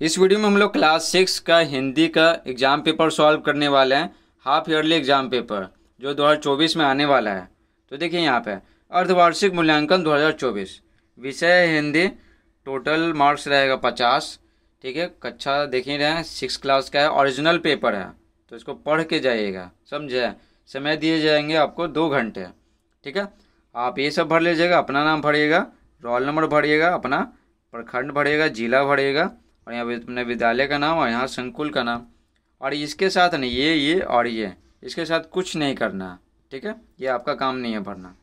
इस वीडियो में हम लोग क्लास सिक्स का हिंदी का एग्ज़ाम पेपर सॉल्व करने वाले हैं हाफ ईयरली एग्ज़ाम पेपर जो 2024 में आने वाला है तो देखिए यहाँ पे अर्धवार्षिक मूल्यांकन 2024 विषय हिंदी टोटल मार्क्स रहेगा पचास ठीक है कक्षा देख ही रहे हैं सिक्स क्लास का है ऑरिजिनल पेपर है तो इसको पढ़ के जाइएगा समझे समय दिए जाएंगे आपको दो घंटे ठीक है आप ये सब भर लीजिएगा अपना नाम भरिएगा रोल नंबर भरिएगा अपना प्रखंड भरिएगा जिला भरिएगा और यहाँ अपने विद्यालय का नाम और यहाँ संकुल का नाम और इसके साथ नहीं ये ये और ये इसके साथ कुछ नहीं करना ठीक है ये आपका काम नहीं है भरना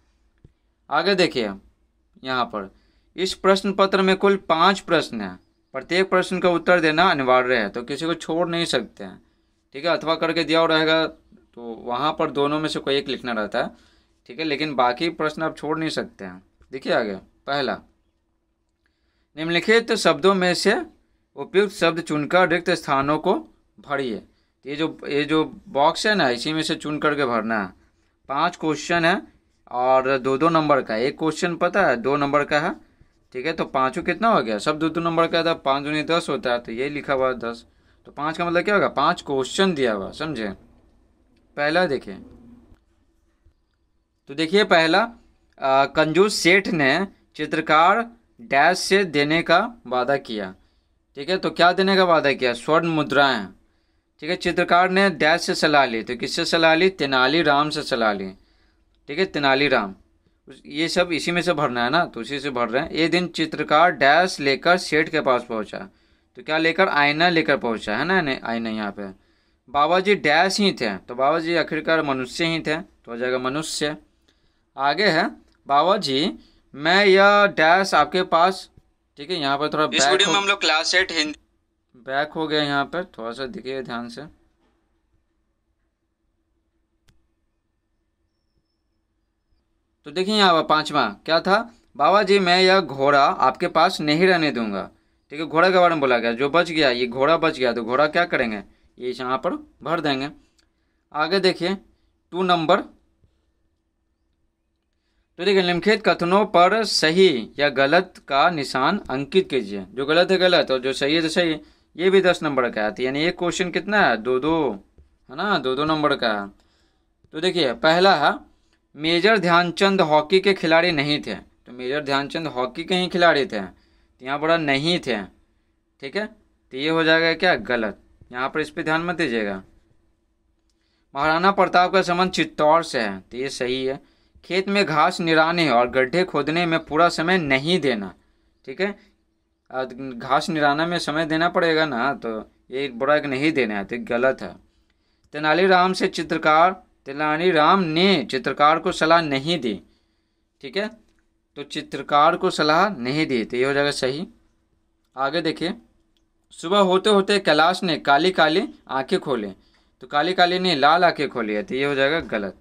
आगे देखिए यहाँ पर इस प्रश्न पत्र में कुल पाँच प्रश्न हैं प्रत्येक प्रश्न का उत्तर देना अनिवार्य है तो किसी को छोड़ नहीं सकते हैं ठीक है अथवा करके दिया रहेगा तो वहाँ पर दोनों में से कोई एक लिखना रहता है ठीक है लेकिन बाकी प्रश्न आप छोड़ नहीं सकते हैं देखिए आगे पहला निम्नलिखित शब्दों में से उपयुक्त शब्द चुनकर रिक्त स्थानों को भरिए ये जो ये जो बॉक्स है ना इसी में से चुन करके भरना है पाँच क्वेश्चन है और दो दो नंबर का एक क्वेश्चन पता है दो नंबर का है ठीक है तो पाँचों कितना हो गया सब दो दो नंबर का था तो पाँच दुनिया दस होता है तो यही लिखा हुआ दस तो पाँच का मतलब क्या होगा पाँच क्वेश्चन दिया हुआ समझे पहला देखिए तो देखिए पहला कंजूस सेठ ने चित्रकार डैश से देने का वादा किया ठीक है तो क्या देने का वादा किया स्वर्ण मुद्राएं ठीक है चित्रकार ने दैस से सलाह ली तो किससे सलाह ली तेनाली राम से सलाह ली ठीक है तेनाली राम ये सब इसी में से भरना है ना तो उसी से भर रहे हैं ये दिन चित्रकार डैश लेकर सेठ के पास पहुंचा तो क्या लेकर आईना लेकर पहुंचा है ना आईना यहाँ पे बाबा जी डैश ही थे तो बाबा जी आखिरकार मनुष्य ही थे तो हो जाएगा मनुष्य आगे है बाबा जी मैं यह डैश आपके पास ठीक है यहाँ पर थोड़ा इस वीडियो में हम लोग क्लास एट हिंदी बैक हो गया यहाँ पर थोड़ा सा दिखिए ध्यान से तो देखिए यहाँ पर पांचवा क्या था बाबा जी मैं यह घोड़ा आपके पास नहीं रहने दूंगा ठीक है घोड़ा के बारे में बोला गया जो बच गया ये घोड़ा बच गया तो घोड़ा क्या करेंगे ये यहाँ पर भर देंगे आगे देखिए टू नंबर तो देखिए निम्नलिखित कथनों पर सही या गलत का निशान अंकित कीजिए जो गलत है गलत और जो सही है तो सही ये भी दस नंबर का आती है यानी एक क्वेश्चन कितना है दो दो है ना दो दो नंबर का तो देखिए पहला है मेजर ध्यानचंद हॉकी के खिलाड़ी नहीं थे तो मेजर ध्यानचंद हॉकी के ही खिलाड़ी थे तो यहाँ बड़ा नहीं थे ठीक है तो ये हो जाएगा क्या गलत यहाँ पर इस पर ध्यान मत दीजिएगा महाराणा प्रताप का संबंध चित्तौड़ से है तो ये सही है खेत में घास निराने और गड्ढे खोदने में पूरा समय नहीं देना ठीक है घास निराना में समय देना पड़ेगा ना तो ये बुरा नहीं देना है तो गलत है तेनालीराम से चित्रकार तेनालीराम ने चित्रकार को सलाह नहीं दी ठीक है तो चित्रकार को सलाह नहीं दी तो ये हो जाएगा सही आगे देखिए सुबह होते होते कैलाश ने काली काली आंखें खोले तो काली काली ने लाल आंखें खोली है तो ये हो जाएगा गलत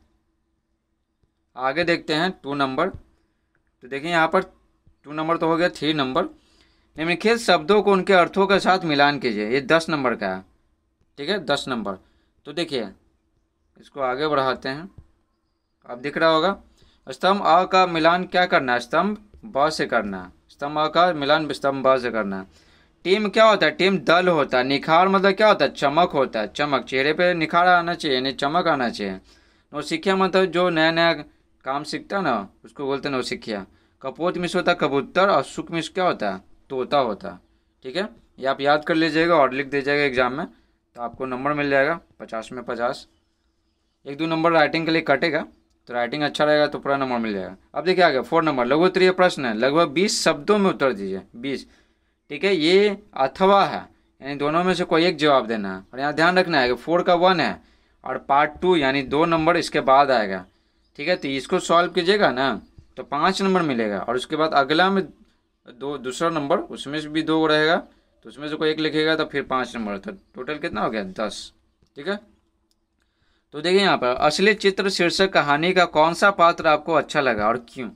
आगे देखते हैं टू नंबर तो देखिए यहाँ पर टू नंबर तो हो गया थ्री नंबर निम्नलिखित शब्दों को उनके अर्थों के साथ मिलान कीजिए ये दस नंबर का है ठीक है दस नंबर तो देखिए इसको आगे बढ़ाते हैं अब दिख रहा होगा स्तंभ अ का मिलान क्या करना है स्तंभ ब से करना है स्तंभ अ का मिलान स्तंभ ब से करना है टीम क्या होता है टीम दल होता है निखार मतलब क्या होता है चमक होता है चमक चेहरे पे निखार आना चाहिए यानी चमक आना चाहिए और सीखे मतलब जो नया नया काम सीखता ना उसको बोलते ना सीखिया कपोत मिस होता कबूतर और सुख मिस क्या होता है तोता होता ठीक है ये आप याद कर लीजिएगा और लिख दीजिएगा एग्ज़ाम में तो आपको नंबर मिल जाएगा पचास में पचास एक दो नंबर राइटिंग के लिए कटेगा तो राइटिंग अच्छा रहेगा तो पूरा नंबर मिल जाएगा अब देखिए आगे फोर नंबर लघुत्तरीय प्रश्न है लगभग बीस शब्दों में उत्तर दीजिए बीस ठीक है ये अथवा है यानी दोनों में से कोई एक जवाब देना है और यहाँ ध्यान रखना है कि फोर का वन है और पार्ट टू यानी दो नंबर इसके बाद आएगा ठीक है तो इसको सॉल्व कीजिएगा ना तो पाँच नंबर मिलेगा और उसके बाद अगला में दो दूसरा नंबर उसमें से भी दो रहेगा तो उसमें से कोई एक लिखेगा तो फिर पाँच नंबर तो टोटल कितना हो गया दस ठीक है तो देखिए यहाँ पर असली चित्र शीर्षक कहानी का कौन सा पात्र आपको अच्छा लगा और क्यों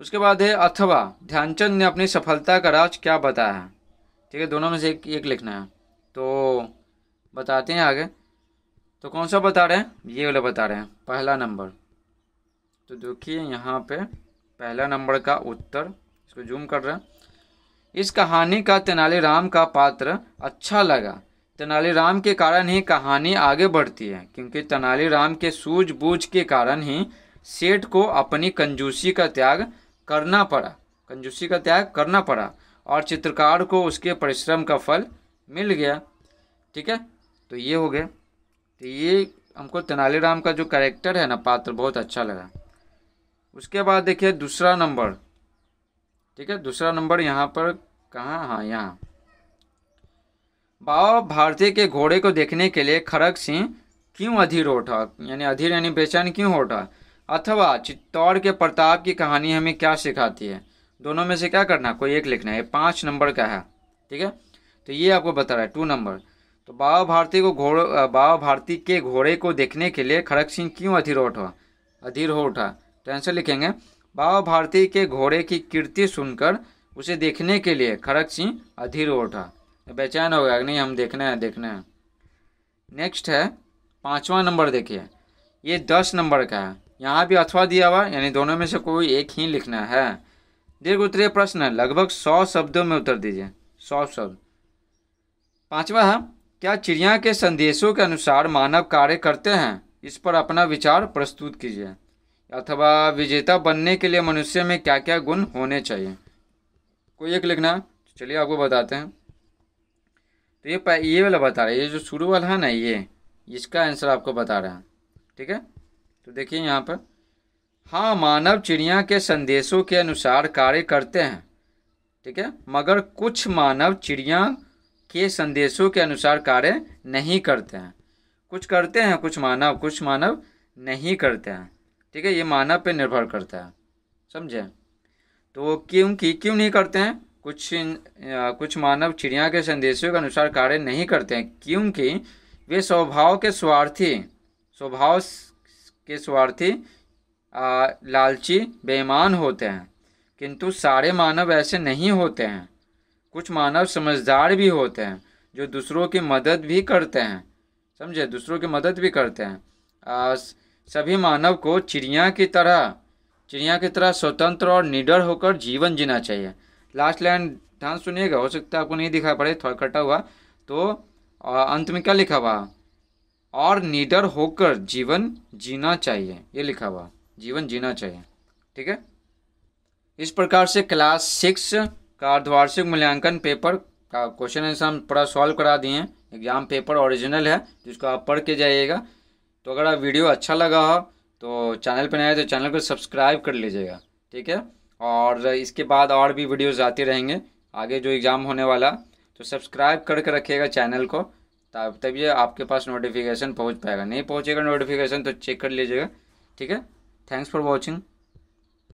उसके बाद है अथवा ध्यानचंद ने अपनी सफलता का राज क्या बताया ठीक है दोनों में से एक एक लिखना है तो बताते हैं आगे तो कौन सा बता रहे हैं ये वाला बता रहे हैं पहला नंबर तो देखिए यहाँ पे पहला नंबर का उत्तर इसको जूम कर रहे हैं इस कहानी का तेनालीराम का पात्र अच्छा लगा तेनालीराम के कारण ही कहानी आगे बढ़ती है क्योंकि तेनालीराम के सूझबूझ के कारण ही सेठ को अपनी कंजूसी का त्याग करना पड़ा कंजूसी का त्याग करना पड़ा और चित्रकार को उसके परिश्रम का फल मिल गया ठीक है तो ये हो गया तो ये हमको तेनालीराम का जो करेक्टर है ना पात्र बहुत अच्छा लगा उसके बाद देखिए दूसरा नंबर ठीक है दूसरा नंबर यहाँ पर कहाँ हाँ यहाँ बाबा भारती के घोड़े को देखने के लिए खड़ग सिंह क्यों अधीर उठा यानी अधीर यानी बेचैन क्यों उठा अथवा चित्तौड़ के प्रताप की कहानी हमें क्या सिखाती है दोनों में से क्या करना कोई एक लिखना है पाँच नंबर का है ठीक है तो ये आपको बता रहा है टू नंबर तो बाबा भारती को घोड़ बाबा भारती के घोड़े को देखने के लिए खड़ग सिंह क्यों अधीर उठा अधीर हो उठा तो आंसर लिखेंगे बाबा भारती के घोड़े की कीर्ति सुनकर उसे देखने के लिए खड़ग सिंह अधीर हो उठा बेचैन हो गया नहीं हम देखना है देखना है नेक्स्ट है पाँचवा नंबर देखिए ये दस नंबर का है यहाँ भी अथवा दिया हुआ यानी दोनों में से कोई एक ही लिखना है दीर्घ उत्तरीय प्रश्न लगभग सौ शब्दों में उत्तर दीजिए सौ शब्द पाँचवा है क्या चिड़िया के संदेशों के अनुसार मानव कार्य करते हैं इस पर अपना विचार प्रस्तुत कीजिए अथवा विजेता बनने के लिए मनुष्य में क्या क्या गुण होने चाहिए कोई एक लिखना चलिए आपको बताते हैं तो ये ये वाला बता रहे ये जो शुरू वाला है ना ये इसका आंसर आपको बता रहा है ठीक है तो देखिए यहाँ पर हाँ मानव चिड़िया के संदेशों के अनुसार कार्य करते हैं ठीक है मगर कुछ मानव चिड़िया के संदेशों के अनुसार कार्य नहीं करते हैं कुछ करते हैं कुछ मानव कुछ मानव नहीं करते हैं ठीक है ये मानव पे निर्भर करता है समझे तो क्योंकि क्यों नहीं करते हैं कुछ आ, कुछ मानव चिड़िया के संदेशों के अनुसार कार्य नहीं करते हैं क्योंकि वे स्वभाव के स्वार्थी स्वभाव के स्वार्थी आ, लालची बेईमान होते हैं किंतु सारे मानव ऐसे नहीं होते हैं कुछ मानव समझदार भी होते हैं जो दूसरों की मदद भी करते हैं समझे दूसरों की मदद भी करते हैं आ, सभी मानव को चिड़िया की तरह चिड़िया की तरह स्वतंत्र और निडर होकर जीवन जीना चाहिए लास्ट लाइन ध्यान सुनिएगा हो सकता है आपको नहीं दिखा पड़े थोड़ा कटा हुआ तो आ, अंत में क्या लिखा हुआ और निडर होकर जीवन जीना चाहिए ये लिखा हुआ जीवन जीना चाहिए ठीक है इस प्रकार से क्लास सिक्स का अर्धवार्षिक मूल्यांकन पेपर का क्वेश्चन आंसर हम पूरा सॉल्व करा दिए हैं एग्जाम पेपर ओरिजिनल है जिसको आप पढ़ के जाइएगा तो अगर आप वीडियो अच्छा लगा हो तो चैनल पर नए तो चैनल को सब्सक्राइब कर लीजिएगा ठीक है और इसके बाद और भी वीडियोज़ आते रहेंगे आगे जो एग्ज़ाम होने वाला तो सब्सक्राइब करके रखिएगा चैनल को तब तब ये आपके पास नोटिफिकेशन पहुंच पाएगा नहीं पहुंचेगा नोटिफिकेशन तो चेक कर लीजिएगा ठीक है थैंक्स फॉर वॉचिंग